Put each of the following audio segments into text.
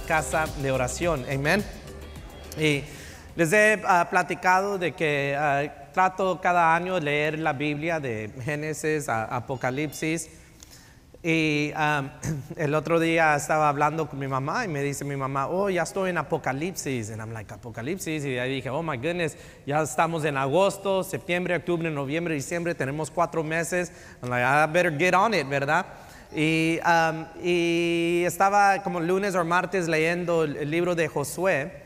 casa de oración. Amén. Y les he ah, platicado de que ah, trato cada año leer la Biblia de Génesis a Apocalipsis. Y el otro día estaba hablando con mi mamá y me dice mi mamá, oh, ya estoy en Apocalipsis. And I'm like, Apocalipsis. Y dije, oh my goodness, ya estamos en agosto, septiembre, octubre, noviembre, diciembre, tenemos cuatro meses. I'm like, I better get on it, ¿verdad? Y, estaba como lunes o martes leyendo el libro de Josué.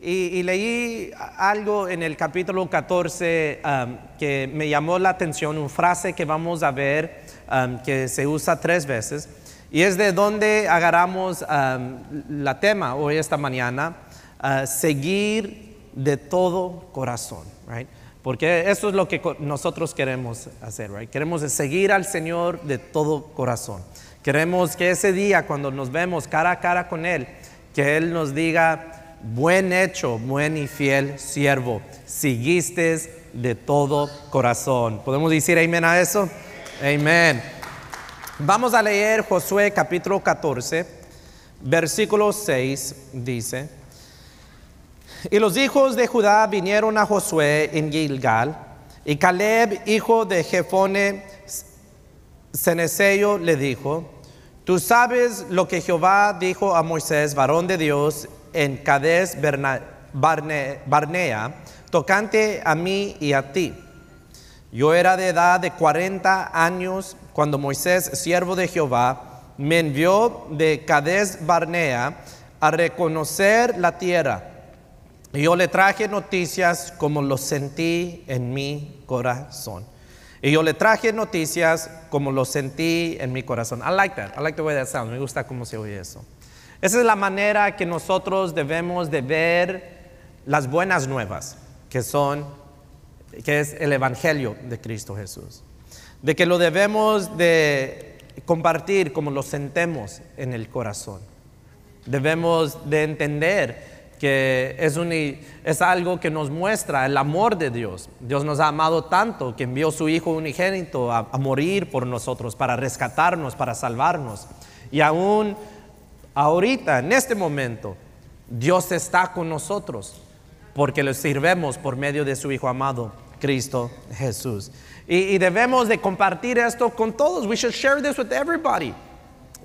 Y, leí algo en el capítulo 14 que me llamó la atención, una frase que vamos a ver que se usa tres veces, y es de donde agarramos la tema hoy esta mañana, seguir de todo corazón. Right? Porque eso es lo que nosotros queremos hacer, right? Queremos seguir al Señor de todo corazón. Queremos que ese día, cuando nos vemos cara a cara con Él, que Él nos diga, buen hecho, buen y fiel siervo, seguiste de todo corazón. ¿Podemos decir amén a eso? Amén. Vamos a leer Josué capítulo 14, versículo 6, dice. Y los hijos de Judá vinieron a Josué en Gilgal, y Caleb, hijo de Jefone senesello le dijo, Tú sabes lo que Jehová dijo a Moisés, varón de Dios, en Cades Barnea, tocante a mí y a ti. Yo era de edad de 40 años cuando Moisés, siervo de Jehová, me envió de Cades Barnea a reconocer la tierra. Y yo le traje noticias como lo sentí en mi corazón. Y yo le traje noticias como lo sentí en mi corazón. I like that. I like the way that sounds. Me gusta cómo se oye eso. Esa es la manera que nosotros debemos de ver las buenas nuevas, que son que es el evangelio de Cristo Jesús. De que lo debemos de compartir como lo sentemos en el corazón. Debemos de entender que es, es algo que nos muestra el amor de Dios. Dios nos ha amado tanto que envió su Hijo unigénito a, morir por nosotros, para rescatarnos, para salvarnos. Y aún ahorita, en este momento, Dios está con nosotros porque le sirvemos por medio de su Hijo amado, Cristo Jesús. Y, y debemos de compartir esto con todos. We should share this with everybody.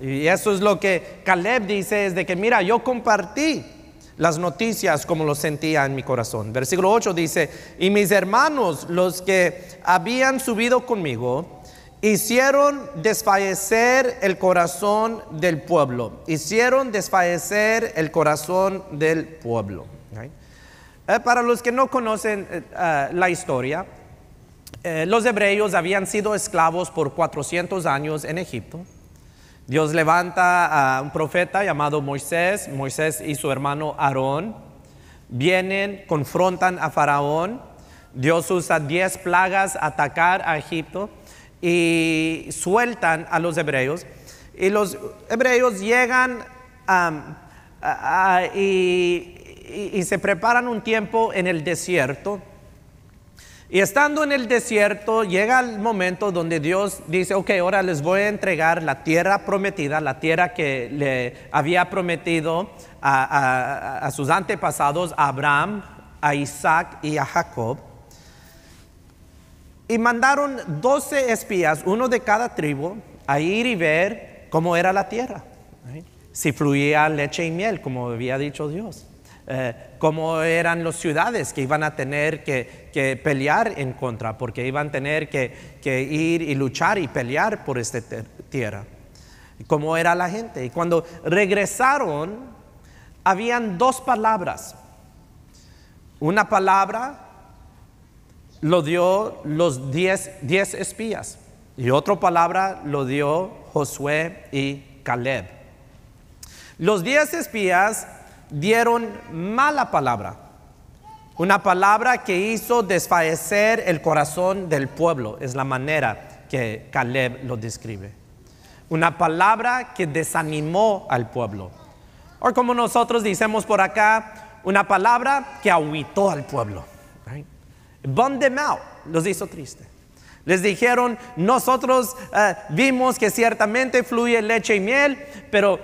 Y eso es lo que Caleb dice, es de que mira, yo compartí las noticias como lo sentía en mi corazón. Versículo 8 dice, y mis hermanos, los que habían subido conmigo, hicieron desfallecer el corazón del pueblo, hicieron desfallecer el corazón del pueblo. Eh, para los que no conocen eh, eh, la historia, los hebreos habían sido esclavos por 400 años en Egipto. Dios levanta a un profeta llamado Moisés, Moisés y su hermano Aarón, vienen, confrontan a Faraón, Dios usa diez plagas a atacar a Egipto y sueltan a los hebreos. Y los hebreos llegan y se preparan un tiempo en el desierto y estando en el desierto, llega el momento donde Dios dice, ok, ahora les voy a entregar la tierra prometida, la tierra que le había prometido a, sus antepasados, a Abraham, a Isaac y a Jacob. Y mandaron 12 espías, uno de cada tribu, a ir y ver cómo era la tierra, si fluía leche y miel, como había dicho Dios. Eh, cómo eran las ciudades que iban a tener que, pelear en contra, porque iban a tener que, ir y luchar y pelear por esta tierra, cómo era la gente. Y cuando regresaron, habían dos palabras. Una palabra lo dio los diez, diez espías y otra palabra lo dio Josué y Caleb. Los diez espías dieron mala palabra, una palabra que hizo desfallecer el corazón del pueblo, es la manera que Caleb lo describe. Una palabra que desanimó al pueblo. O como nosotros decimos por acá, una palabra que ahuitó al pueblo. Right? los hizo tristes les dijeron, nosotros eh, vimos que ciertamente fluye leche y miel, pero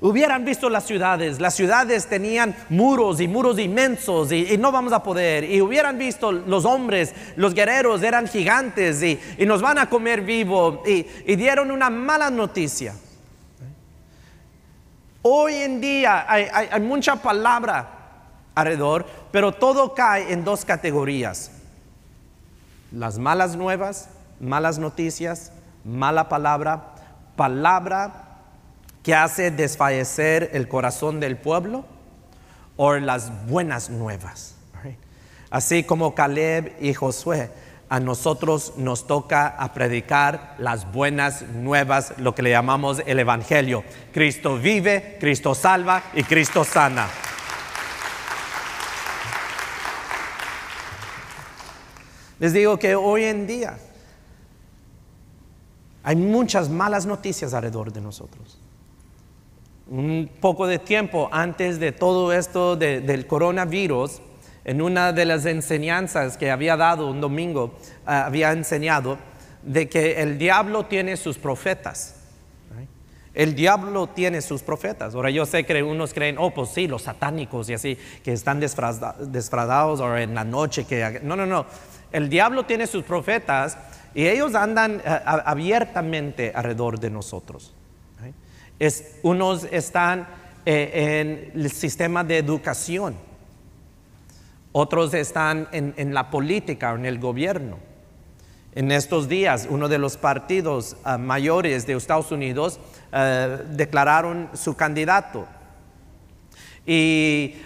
hubieran visto las ciudades. Las ciudades tenían muros y muros inmensos y, no vamos a poder. Y hubieran visto los hombres, los guerreros eran gigantes y, nos van a comer vivo. Y, dieron una mala noticia. Hoy en día hay mucha palabra alrededor, pero todo cae en dos categorías las malas nuevas, malas noticias, mala palabra, palabra que hace desfallecer el corazón del pueblo o las buenas nuevas. Así como Caleb y Josué, a nosotros nos toca a predicar las buenas nuevas, lo que le llamamos el Evangelio. Cristo vive, Cristo salva y Cristo sana. Les digo que hoy en día hay muchas malas noticias alrededor de nosotros. Un poco de tiempo antes de todo esto del coronavirus, en una de las enseñanzas que había dado un domingo, ah, había enseñado de que el diablo tiene sus profetas. El diablo tiene sus profetas. Ahora yo sé que unos creen, oh, pues sí, los satánicos y así, que están desfrazados o en la noche. que No, no, no. El diablo tiene sus profetas y ellos andan eh, abiertamente alrededor de nosotros. Es, unos están eh, en el sistema de educación, otros están en, la política, en el gobierno. En estos días, uno de los partidos eh, mayores de Estados Unidos declararon su candidato. Y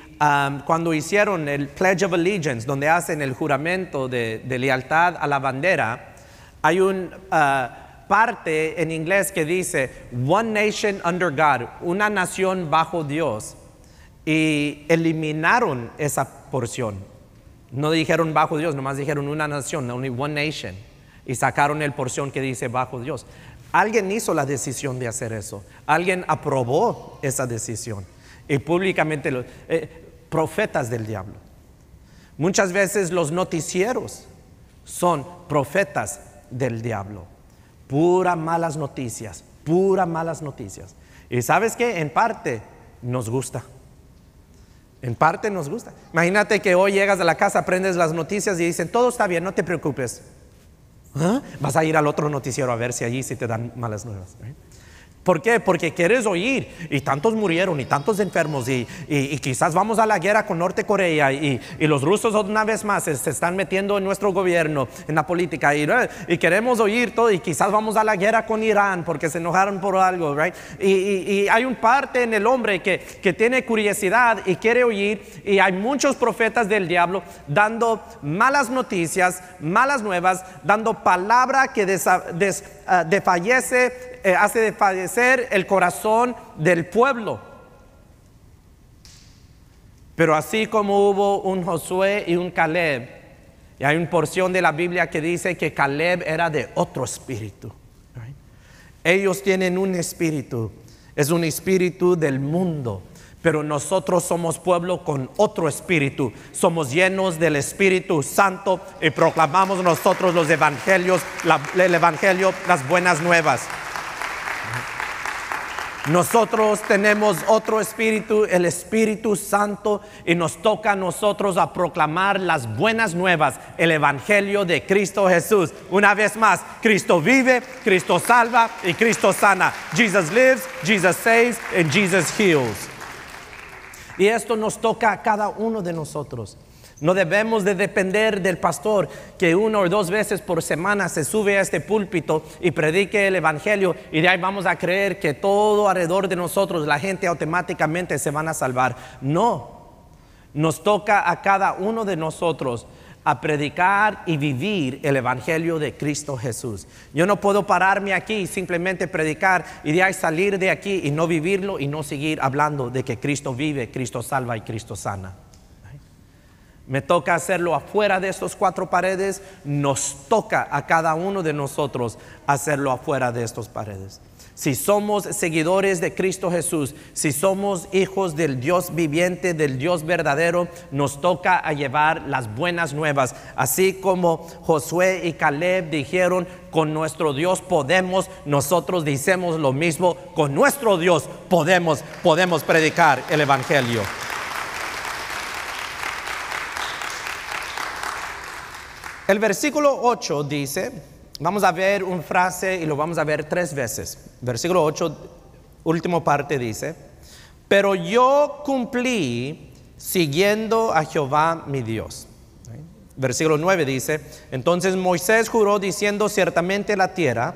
cuando hicieron el Pledge of Allegiance, donde hacen el juramento de, lealtad a la bandera, hay una ah, parte en inglés que dice One Nation Under God, una nación bajo Dios. Y eliminaron esa porción. No dijeron bajo Dios, nomás dijeron una nación, only one nation. Y sacaron el porción que dice bajo Dios. Alguien hizo la decisión de hacer eso. Alguien aprobó esa decisión. Y públicamente lo, eh, profetas del diablo. Muchas veces los noticieros son profetas del diablo. Pura malas noticias, pura malas noticias. Y sabes que en parte nos gusta. En parte nos gusta. Imagínate que hoy llegas a la casa, prendes las noticias y dicen, todo está bien, no te preocupes. ¿Ah? Vas a ir al otro noticiero a ver si allí sí te dan malas nuevas. ¿eh? ¿Por qué? Porque quieres oír. Y tantos murieron y tantos enfermos y, y, quizás vamos a la guerra con Norte Corea y, los rusos una vez más se están metiendo en nuestro gobierno, en la política y, queremos oír todo y quizás vamos a la guerra con Irán porque se enojaron por algo, right? Y, hay un parte en el hombre que, tiene curiosidad y quiere oír y hay muchos profetas del diablo dando malas noticias, malas nuevas, dando palabra que des, ah, eh, hace desfallecer el corazón del pueblo. Pero así como hubo un Josué y un Caleb, y hay una porción de la Biblia que dice que Caleb era de otro espíritu. Ellos tienen un espíritu, es un espíritu del mundo. Pero nosotros somos pueblo con otro espíritu. Somos llenos del Espíritu Santo y proclamamos nosotros los evangelios, el evangelio, las buenas nuevas. Nosotros tenemos otro espíritu, el Espíritu Santo, y nos toca a nosotros a proclamar las buenas nuevas, el Evangelio de Cristo Jesús. Una vez más, Cristo vive, Cristo salva y Cristo sana. Jesus lives, Jesus saves, and Jesus heals. Y esto nos toca a cada uno de nosotros. No debemos de depender del pastor que una o dos veces por semana se sube a este púlpito y predique el Evangelio y de ahí vamos a creer que todo alrededor de nosotros la gente automáticamente se van a salvar. No, nos toca a cada uno de nosotros a predicar y vivir el Evangelio de Cristo Jesús. Yo no puedo pararme aquí y simplemente predicar y de ahí salir de aquí y no vivirlo y no seguir hablando de que Cristo vive, Cristo salva y Cristo sana. Me toca hacerlo afuera de estos cuatro paredes, nos toca a cada uno de nosotros hacerlo afuera de estas paredes. Si somos seguidores de Cristo Jesús, si somos hijos del Dios viviente, del Dios verdadero, nos toca a llevar las buenas nuevas. Así como Josué y Caleb dijeron, con nuestro Dios podemos, nosotros decimos lo mismo, con nuestro Dios podemos, podemos predicar el Evangelio. El versículo 8 dice, vamos a ver una frase y lo vamos a ver tres veces. Versículo 8, última parte dice, pero yo cumplí siguiendo a Jehová mi Dios. Versículo 9 dice, entonces Moisés juró diciendo ciertamente la tierra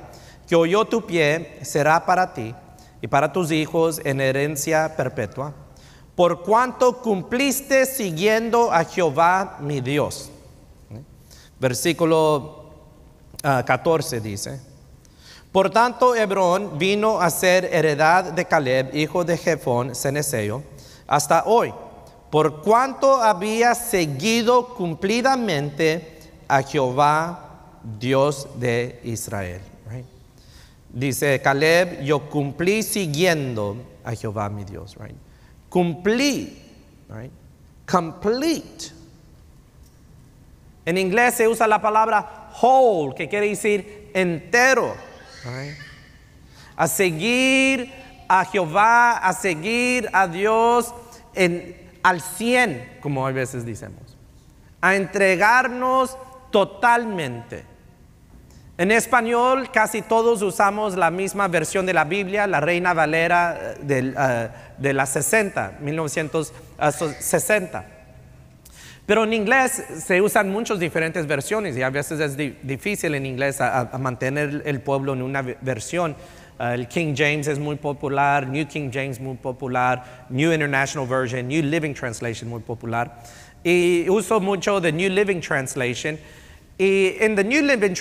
que oyó tu pie será para ti y para tus hijos en herencia perpetua, por cuanto cumpliste siguiendo a Jehová mi Dios. Versículo 14 ah, dice, por tanto Hebrón vino a ser heredad de Caleb, hijo de Jefón, Ceneseo, hasta hoy, por cuanto había seguido cumplidamente a Jehová, Dios de Israel. Dice Caleb, yo cumplí siguiendo a Jehová mi Dios. Cumplí. Complete en inglés se usa la palabra whole, que quiere decir entero. A seguir a Jehová, a seguir a Dios en, al 100, como a veces decimos. A entregarnos totalmente. En español casi todos usamos la misma versión de la Biblia, la Reina Valera eh, eh, de la 60, 1960. Pero en inglés se usan muchas diferentes versiones y a veces es difícil en inglés mantener el pueblo en una versión. Ah, el King James es muy popular, New King James muy popular, New International Version, New Living Translation muy popular. Y uso mucho de New Living Translation. Y en the New Living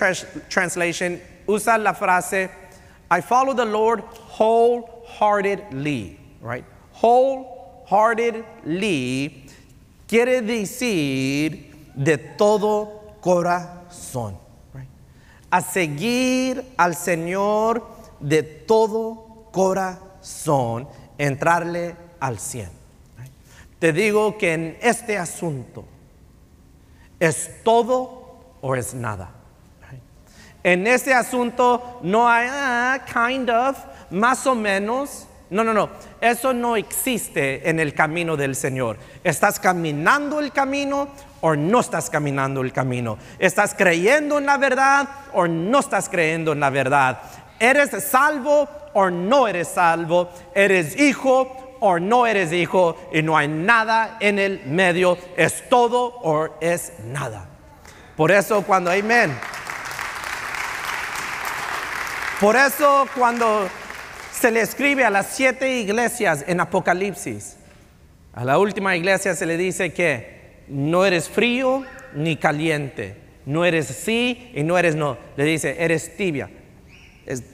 Translation usa la frase I follow the Lord wholeheartedly, right? Wholeheartedly quiere decir de todo corazón. A seguir al Señor de todo corazón, entrarle al cien. Te digo que en este asunto es todo o es nada. En este asunto no hay, ah, kind of, más o menos, no, no, no. Eso no existe en el camino del Señor. ¿Estás caminando el camino o no estás caminando el camino? ¿Estás creyendo en la verdad o no estás creyendo en la verdad? ¿Eres salvo o no eres salvo? ¿Eres hijo o no eres hijo? Y no hay nada en el medio. Es todo o es nada. Por eso cuando, amén. Por eso cuando se le escribe a las siete iglesias en Apocalipsis. A la última iglesia se le dice que no eres frío ni caliente, no eres sí y no eres no. Le dice, eres tibia.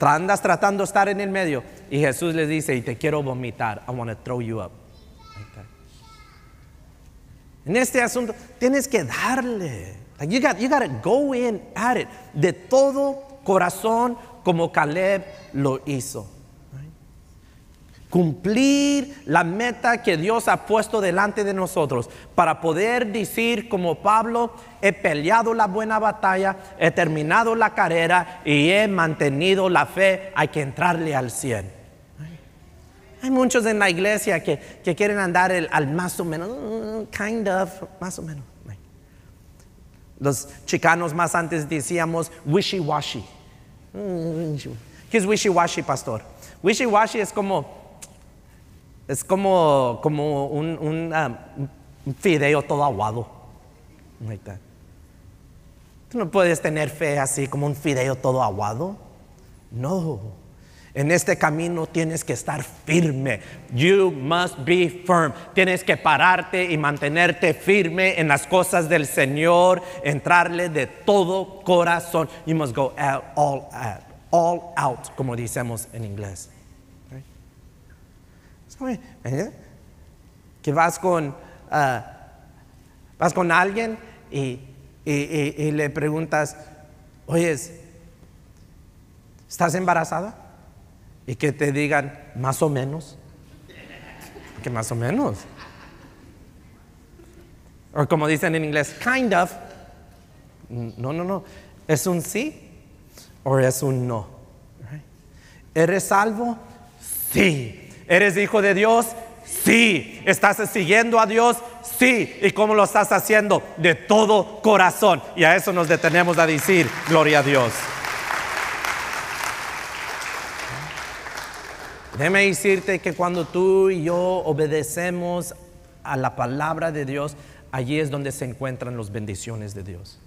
Andas tratando de estar en el medio. Y Jesús le dice, y te quiero vomitar. I want to throw you up. En este asunto tienes que darle. you, got, you go in at it. De todo corazón, como Caleb lo hizo cumplir la meta que Dios ha puesto delante de nosotros para poder decir como Pablo, he peleado la buena batalla, he terminado la carrera y he mantenido la fe, hay que entrarle al 100. Hay muchos en la iglesia que, que quieren andar al más o menos, mm, kind of, más o menos. Los chicanos más antes decíamos mm, wishy-washy. ¿Qué es wishy-washy, pastor? Wishy-washy es como es como, un, fideo todo aguado. Tú no puedes tener fe así como un fideo todo aguado. No. En este camino tienes que estar firme. You must be firm. Tienes que pararte y mantenerte firme en las cosas del Señor, entrarle de todo corazón. You must go out, all out, all out, como decimos en inglés. ¿Eh? Que vas con, ah, vas con alguien y, le preguntas, oye, ¿estás embarazada? Y que te digan, más o menos. Que más o menos. O como dicen en inglés, kind of. No, no, no. ¿Es un sí o es un no? ¿Eres salvo? Sí. ¿Eres hijo de Dios? Sí. ¿Estás siguiendo a Dios? Sí. ¿Y cómo lo estás haciendo? De todo corazón. Y a eso nos detenemos a decir, gloria a Dios. Déjeme decirte que cuando tú y yo obedecemos a la palabra de Dios, allí es donde se encuentran las bendiciones de Dios.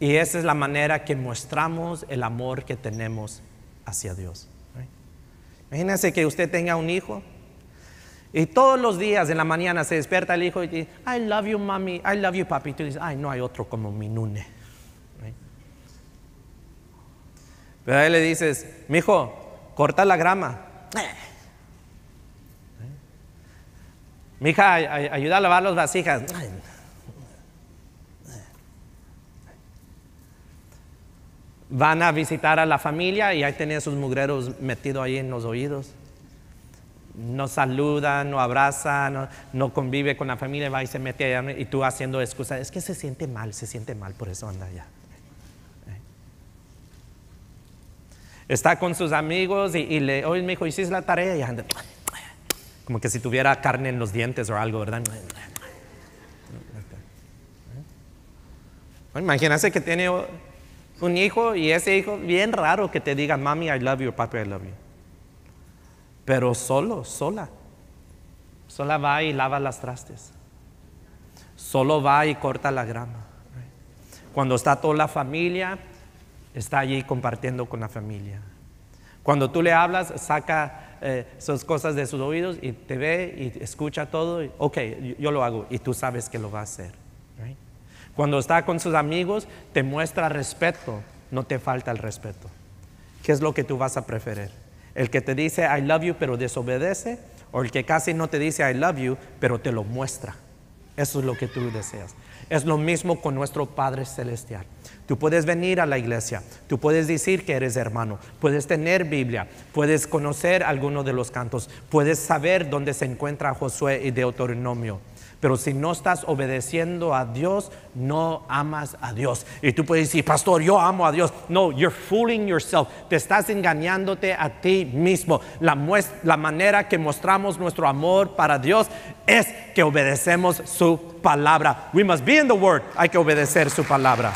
Y esa es la manera que mostramos el amor que tenemos hacia Dios. Imagínense que usted tenga un hijo y todos los días en la mañana se despierta el hijo y dice, I love you, mommy, I love you, papi. Y tú dices, ay, no hay otro como mi nune. Pero ahí le dices, mi hijo, corta la grama. Mija, Mi hija, ayuda a lavar las vasijas. Van a visitar a la familia y ahí tienen sus mugreros metidos ahí en los oídos. No saluda, no abraza, no, convive con la familia, va y se mete allá y tú haciendo excusas. Es que se siente mal, se siente mal, por eso anda allá. Eh. Está con sus amigos y, le, oye, mi ¿hiciste la tarea? Y anda, como que si tuviera carne en los dientes o algo, ¿verdad? Imagínense que tiene un hijo y ese hijo, bien raro que te digan mami, I love you, papi, I love you. Pero solo, sola. Sola va y lava las trastes. Solo va y corta la grama. Cuando está toda la familia, está allí compartiendo con la familia. Cuando tú le hablas, saca eh, sus cosas de sus oídos y te ve y escucha todo. ok, yo lo hago y tú sabes que lo va a hacer. Cuando está con sus amigos, te muestra respeto, no te falta el respeto. ¿Qué es lo que tú vas a preferir? ¿El que te dice I love you pero desobedece? ¿O el que casi no te dice I love you pero te lo muestra? Eso es lo que tú deseas. Es lo mismo con nuestro Padre Celestial. Tú puedes venir a la iglesia, tú puedes decir que eres hermano, puedes tener Biblia, puedes conocer alguno de los cantos, puedes saber dónde se encuentra Josué y Deuteronomio pero si no estás obedeciendo a Dios, no amas a Dios. Y tú puedes decir, pastor, yo amo a Dios. No, you're fooling yourself. Te estás engañándote a ti mismo. La, la manera que mostramos nuestro amor para Dios es que obedecemos su palabra. We must be in the word. Hay que obedecer su palabra.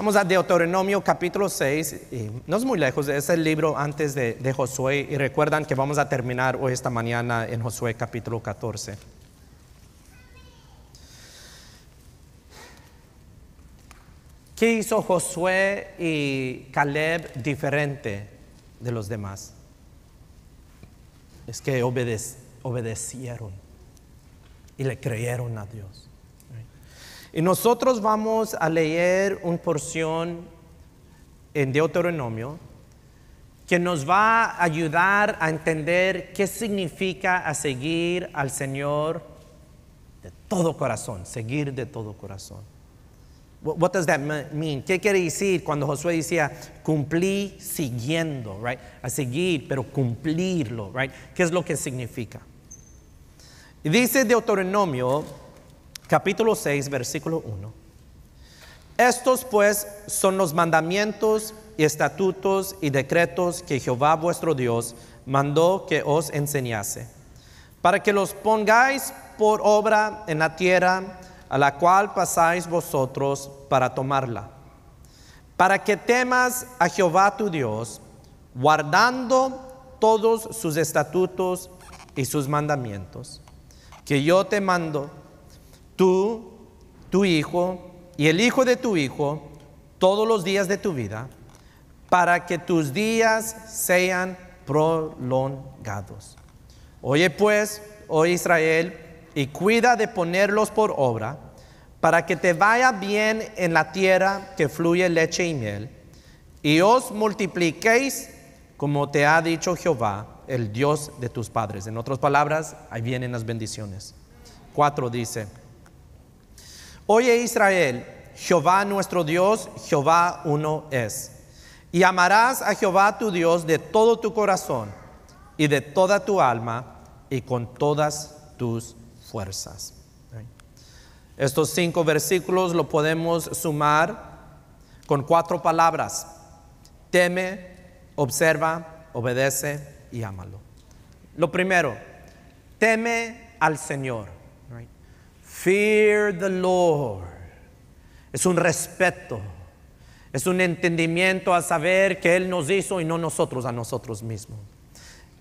Vamos a Deuteronomio capítulo 6, y no es muy lejos, es el libro antes de, de Josué y recuerdan que vamos a terminar hoy esta mañana en Josué capítulo 14. ¿Qué hizo Josué y Caleb diferente de los demás? Es que obedecieron y le creyeron a Dios. Y nosotros vamos a leer una porción en Deuteronomio que nos va a ayudar a entender qué significa a seguir al Señor de todo corazón, seguir de todo corazón. What does that mean? ¿Qué quiere decir cuando Josué decía cumplí siguiendo, right? A seguir, pero cumplirlo, right? ¿Qué es lo que significa? Dice Deuteronomio capítulo 6, versículo 1. Estos pues son los mandamientos y estatutos y decretos que Jehová vuestro Dios mandó que os enseñase, para que los pongáis por obra en la tierra a la cual pasáis vosotros para tomarla, para que temas a Jehová tu Dios, guardando todos sus estatutos y sus mandamientos, que yo te mando tú, tu hijo y el hijo de tu hijo todos los días de tu vida, para que tus días sean prolongados. Oye pues, oh Israel, y cuida de ponerlos por obra, para que te vaya bien en la tierra que fluye leche y miel, y os multipliquéis como te ha dicho Jehová, el Dios de tus padres. En otras palabras, ahí vienen las bendiciones. Cuatro dice, Oye Israel, Jehová nuestro Dios, Jehová uno es. Y amarás a Jehová tu Dios de todo tu corazón y de toda tu alma y con todas tus fuerzas. Estos cinco versículos lo podemos sumar con cuatro palabras. Teme, observa, obedece y ámalo. Lo primero, teme al Señor. Fear the Lord. Es un respeto. Es un entendimiento a saber que Él nos hizo y no nosotros a nosotros mismos.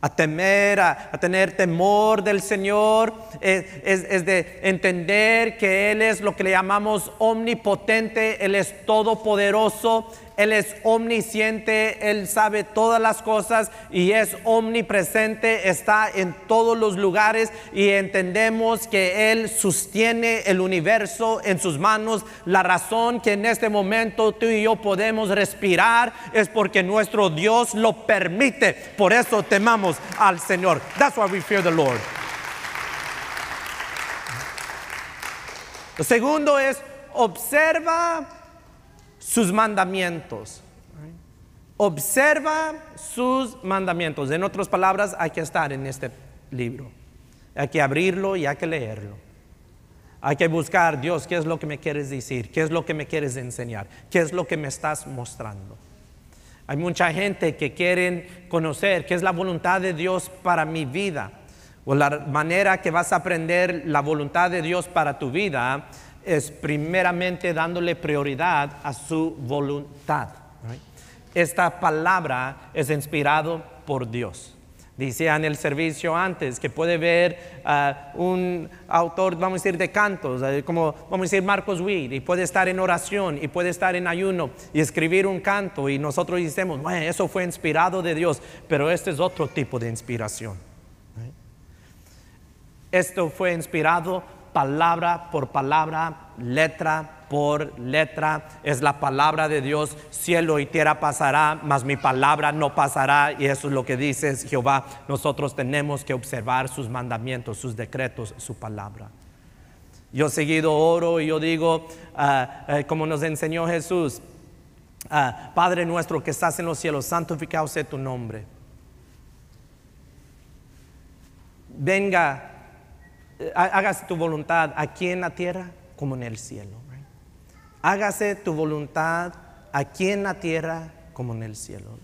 A temer, a, tener temor del Señor, es, es, de entender que Él es lo que le llamamos omnipotente, Él es todopoderoso, él es omnisciente, Él sabe todas las cosas y es omnipresente, está en todos los lugares y entendemos que Él sostiene el universo en sus manos. La razón que en este momento tú y yo podemos respirar es porque nuestro Dios lo permite. Por eso temamos al Señor. That's why we fear the Lord. Lo segundo es observa sus mandamientos. Observa sus mandamientos. En otras palabras, hay que estar en este libro. Hay que abrirlo y hay que leerlo. Hay que buscar, Dios, ¿qué es lo que me quieres decir? ¿Qué es lo que me quieres enseñar? ¿Qué es lo que me estás mostrando? Hay mucha gente que quieren conocer qué es la voluntad de Dios para mi vida. O la manera que vas a aprender la voluntad de Dios para tu vida es primeramente dándole prioridad a su voluntad. Esta palabra es inspirado por Dios. dice en el servicio antes que puede ver a ah, un autor, vamos a decir, de cantos, eh, como vamos a decir Marcos Witt, y puede estar en oración, y puede estar en ayuno, y escribir un canto, y nosotros decimos, bueno, eso fue inspirado de Dios, pero este es otro tipo de inspiración. Esto fue inspirado palabra por palabra, letra por letra. Es la palabra de Dios. Cielo y tierra pasará, mas mi palabra no pasará. Y eso es lo que dice Jehová. Nosotros tenemos que observar sus mandamientos, sus decretos, su palabra. Yo seguido oro y yo digo, ah, eh, como nos enseñó Jesús, ah, Padre nuestro que estás en los cielos, santificado sea tu nombre. Venga hágase tu voluntad aquí en la tierra como en el cielo. Hágase tu voluntad aquí en la tierra como en el cielo.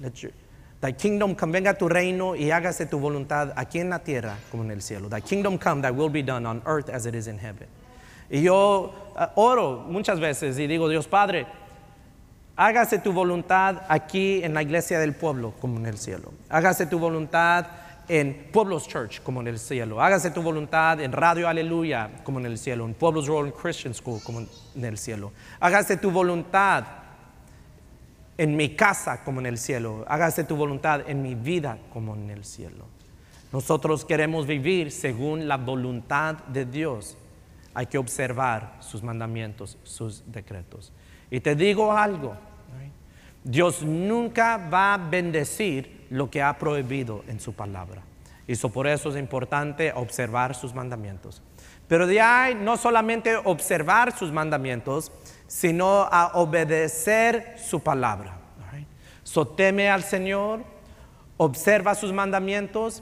kingdom come, venga tu reino y hágase tu voluntad aquí en la tierra como en el cielo. Thy kingdom come, thy will be done on earth as it is in heaven. Y yo uh, oro muchas veces y digo, Dios Padre, hágase tu voluntad aquí en la iglesia del pueblo como en el cielo. Hágase tu voluntad en Pueblos Church como en el cielo. Hágase tu voluntad en Radio Aleluya como en el cielo, en Pueblos Royal Christian School como en el cielo. Hágase tu voluntad en mi casa como en el cielo. Hágase tu voluntad en mi vida como en el cielo. Nosotros queremos vivir según la voluntad de Dios. Hay que observar sus mandamientos, sus decretos. Y te digo algo, Dios nunca va a bendecir lo que ha prohibido en su palabra. Y por eso es importante observar sus mandamientos. Pero de ahí no solamente observar sus mandamientos, sino a obedecer su palabra. So, teme al Señor, observa sus mandamientos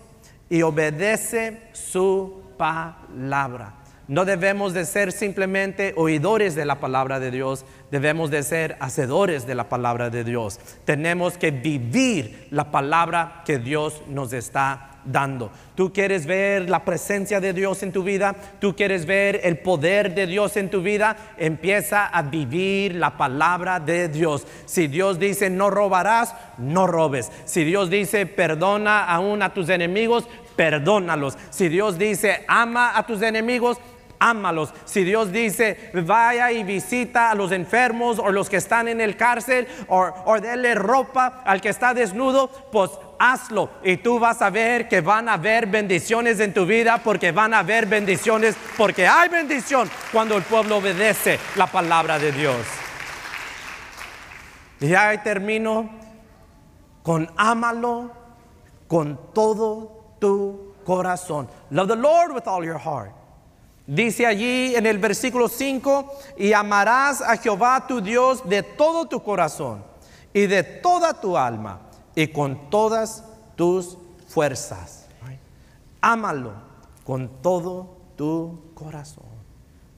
y obedece su palabra. No debemos de ser simplemente oidores de la palabra de Dios, debemos de ser hacedores de la palabra de Dios. Tenemos que vivir la palabra que Dios nos está dando. Tú quieres ver la presencia de Dios en tu vida, tú quieres ver el poder de Dios en tu vida, empieza a vivir la palabra de Dios. Si Dios dice no robarás, no robes. Si Dios dice perdona aún a tus enemigos, perdónalos. Si Dios dice ama a tus enemigos, ámalos. Si Dios dice, vaya y visita a los enfermos o los que están en el cárcel o déle ropa al que está desnudo, pues hazlo y tú vas a ver que van a haber bendiciones en tu vida porque van a haber bendiciones porque hay bendición cuando el pueblo obedece la palabra de Dios. Y ahí termino con ámalo con todo tu corazón. Love the Lord with all your heart. Dice allí en el versículo 5, y amarás a Jehová tu Dios de todo tu corazón y de toda tu alma y con todas tus fuerzas. Ámalo con todo tu corazón.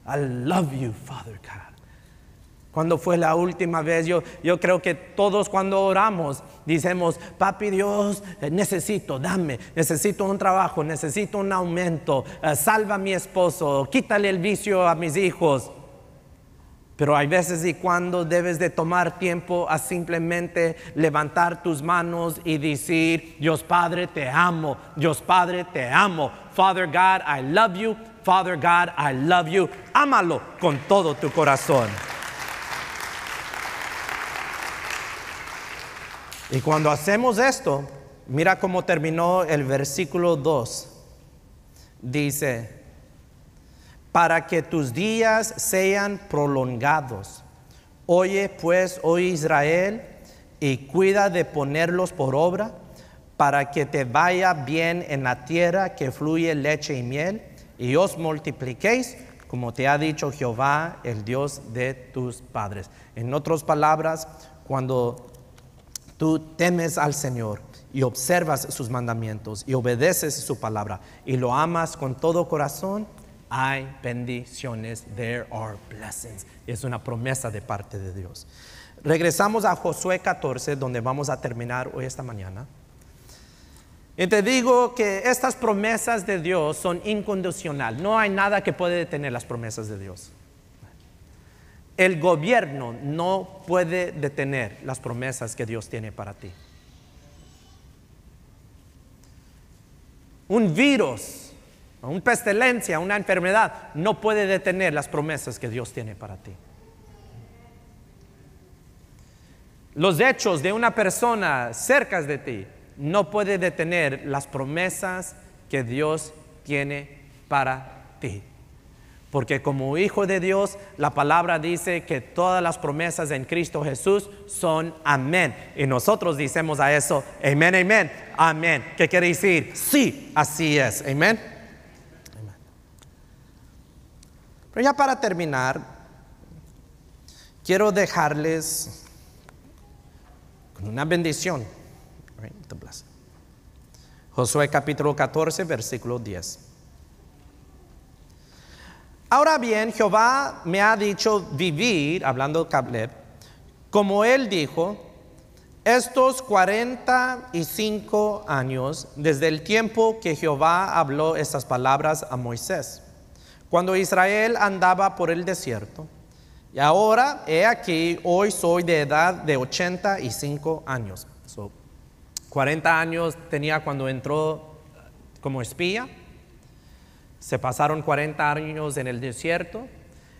I love you, Father God cuando fue la última vez? Yo, yo creo que todos cuando oramos decimos, papi Dios, eh, necesito, dame, necesito un trabajo, necesito un aumento, eh, salva a mi esposo, quítale el vicio a mis hijos. Pero hay veces y cuando debes de tomar tiempo a simplemente levantar tus manos y decir, Dios Padre, te amo, Dios Padre, te amo. Father God, I love you. Father God, I love you. Ámalo con todo tu corazón. Y cuando hacemos esto, mira cómo terminó el versículo 2. Dice, para que tus días sean prolongados. Oye pues, oh Israel, y cuida de ponerlos por obra, para que te vaya bien en la tierra que fluye leche y miel, y os multipliquéis, como te ha dicho Jehová, el Dios de tus padres. En otras palabras, cuando Tú temes al Señor y observas sus mandamientos y obedeces su palabra y lo amas con todo corazón, hay bendiciones. There are blessings. Es una promesa de parte de Dios. Regresamos a Josué 14, donde vamos a terminar hoy esta mañana. Y te digo que estas promesas de Dios son incondicional. No hay nada que puede detener las promesas de Dios. El gobierno no puede detener las promesas que Dios tiene para ti. Un virus, una pestilencia, una enfermedad no puede detener las promesas que Dios tiene para ti. Los hechos de una persona cerca de ti no puede detener las promesas que Dios tiene para ti. Porque como hijo de Dios, la palabra dice que todas las promesas en Cristo Jesús son amén. Y nosotros decimos a eso, amén, amén, amén. ¿Qué quiere decir? Sí, así es, amén. Pero ya para terminar, quiero dejarles con una bendición. Josué capítulo 14, versículo 10. Ahora bien, Jehová me ha dicho vivir, hablando de Caleb, como él dijo, estos 45 años desde el tiempo que Jehová habló estas palabras a Moisés, cuando Israel andaba por el desierto. Y ahora, he aquí, hoy soy de edad de 85 años. So, 40 años tenía cuando entró como espía. Se pasaron 40 años en el desierto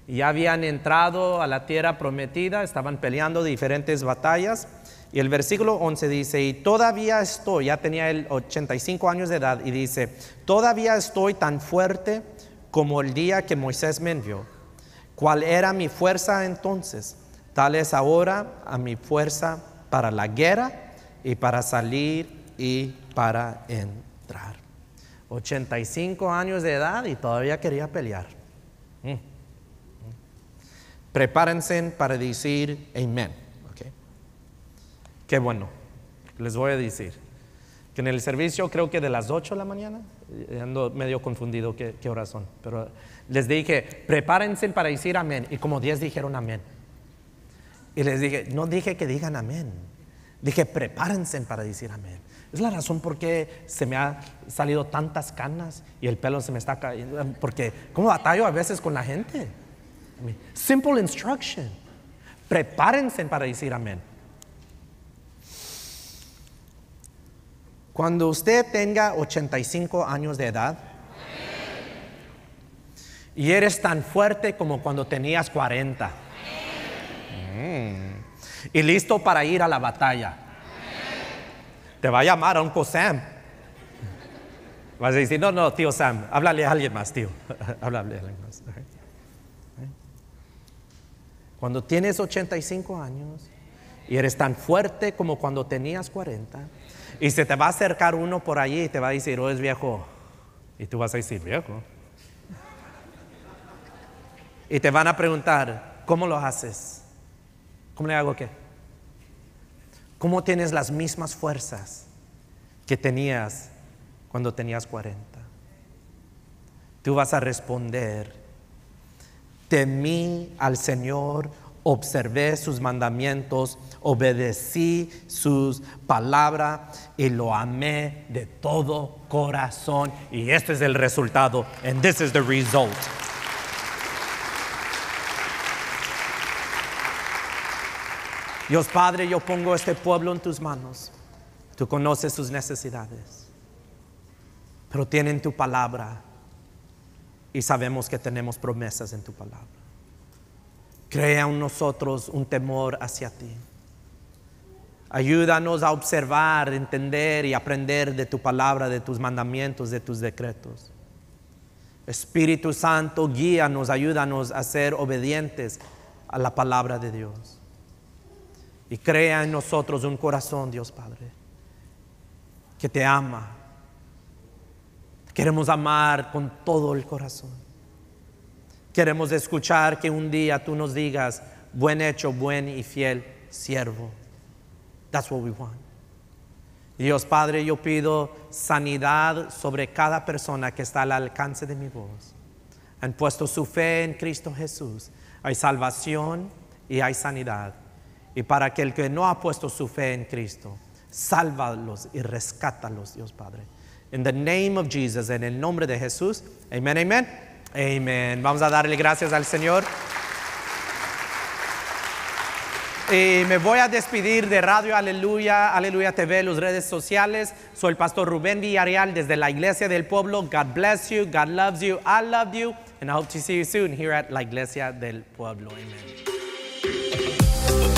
y ya habían entrado a la tierra prometida, estaban peleando diferentes batallas. Y el versículo 11 dice, y todavía estoy, ya tenía el 85 años de edad, y dice, todavía estoy tan fuerte como el día que Moisés me envió. ¿Cuál era mi fuerza entonces? Tal es ahora a mi fuerza para la guerra y para salir y para entrar. 85 años de edad y todavía quería pelear. Mm. Mm. Prepárense para decir amén. Okay. Qué bueno, les voy a decir. Que en el servicio creo que de las 8 de la mañana, eh, ando medio confundido qué, qué horas son, pero les dije, prepárense para decir amén. Y como 10 dijeron amén. Y les dije, no dije que digan amén, dije prepárense para decir amén. Es la razón por qué se me ha salido tantas canas y el pelo se me está cayendo. Porque, como batallo a veces con la gente? Simple instruction. Prepárense para decir amén. Cuando usted tenga 85 años de edad y eres tan fuerte como cuando tenías 40 mm. y listo para ir a la batalla. Te va a llamar a un Sam. Vas a decir, no, no, tío Sam, háblale a alguien más, tío. háblale a alguien más. Cuando tienes 85 años y eres tan fuerte como cuando tenías 40, y se te va a acercar uno por allí y te va a decir, oh, es viejo. Y tú vas a decir, viejo. Y te van a preguntar, ¿cómo lo haces? ¿Cómo le hago qué? ¿Cómo tienes las mismas fuerzas que tenías cuando tenías 40? Tú vas a responder, temí al Señor, observé sus mandamientos, obedecí sus palabras y lo amé de todo corazón. Y este es el resultado. And this is the result. Dios Padre, yo pongo este pueblo en tus manos. Tú conoces sus necesidades, pero tienen tu palabra y sabemos que tenemos promesas en tu palabra. Crea en nosotros un temor hacia ti. Ayúdanos a observar, entender y aprender de tu palabra, de tus mandamientos, de tus decretos. Espíritu Santo, guíanos, ayúdanos a ser obedientes a la palabra de Dios y crea en nosotros un corazón, Dios Padre, que te ama. Queremos amar con todo el corazón. Queremos escuchar que un día tú nos digas, buen hecho, buen y fiel siervo. That's what we want. Dios Padre, yo pido sanidad sobre cada persona que está al alcance de mi voz. Han puesto su fe en Cristo Jesús. Hay salvación y hay sanidad. Y para aquel que no ha puesto su fe en Cristo, sálvalos y rescátalos, Dios Padre. In the name of Jesus, en el nombre de Jesús. Amén, amén. Amén. Vamos a darle gracias al Señor. Y me voy a despedir de Radio Aleluya, Aleluya TV, las redes sociales. Soy el pastor Rubén Villarreal desde la Iglesia del Pueblo. God bless you, God loves you, I love you, and I hope to see you soon here at la Iglesia del Pueblo. Amen.